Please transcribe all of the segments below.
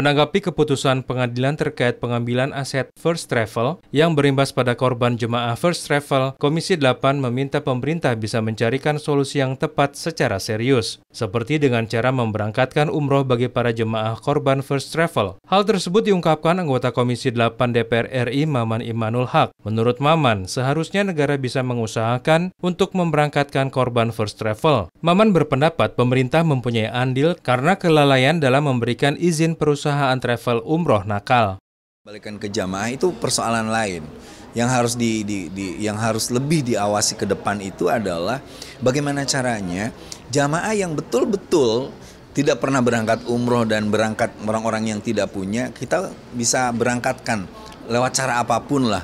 Menanggapi keputusan pengadilan terkait pengambilan aset First Travel yang berimbas pada korban jemaah First Travel, Komisi 8 meminta pemerintah bisa mencarikan solusi yang tepat secara serius, seperti dengan cara memberangkatkan umroh bagi para jemaah korban First Travel. Hal tersebut diungkapkan anggota Komisi 8 DPR RI Maman Imanul Haq. Menurut Maman, seharusnya negara bisa mengusahakan untuk memberangkatkan korban First Travel. Maman berpendapat pemerintah mempunyai andil karena kelalaian dalam memberikan izin perusahaan perusahaan travel umroh nakal. Balikan ke jamaah itu persoalan lain. Yang harus di, di, di yang harus lebih diawasi ke depan itu adalah bagaimana caranya jamaah yang betul-betul tidak pernah berangkat umroh dan berangkat orang-orang yang tidak punya kita bisa berangkatkan lewat cara apapun lah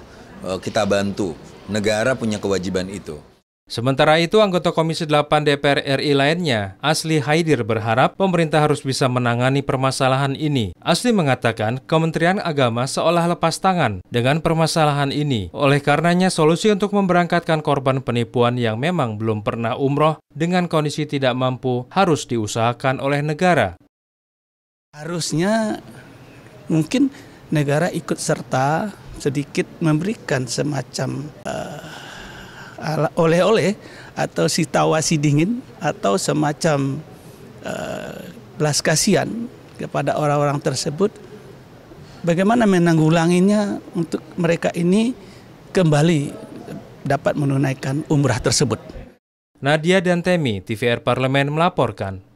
eh, kita bantu negara punya kewajiban itu. Sementara itu, anggota Komisi 8 DPR RI lainnya, Asli Haidir berharap pemerintah harus bisa menangani permasalahan ini. Asli mengatakan Kementerian Agama seolah lepas tangan dengan permasalahan ini. Oleh karenanya, solusi untuk memberangkatkan korban penipuan yang memang belum pernah umroh dengan kondisi tidak mampu harus diusahakan oleh negara. Harusnya mungkin negara ikut serta sedikit memberikan semacam oleh-oleh atau si tawasi dingin atau semacam uh, belas kasihan kepada orang-orang tersebut bagaimana menanggulanginya untuk mereka ini kembali dapat menunaikan umrah tersebut. Nadia dan Temi, TVR Parlemen melaporkan.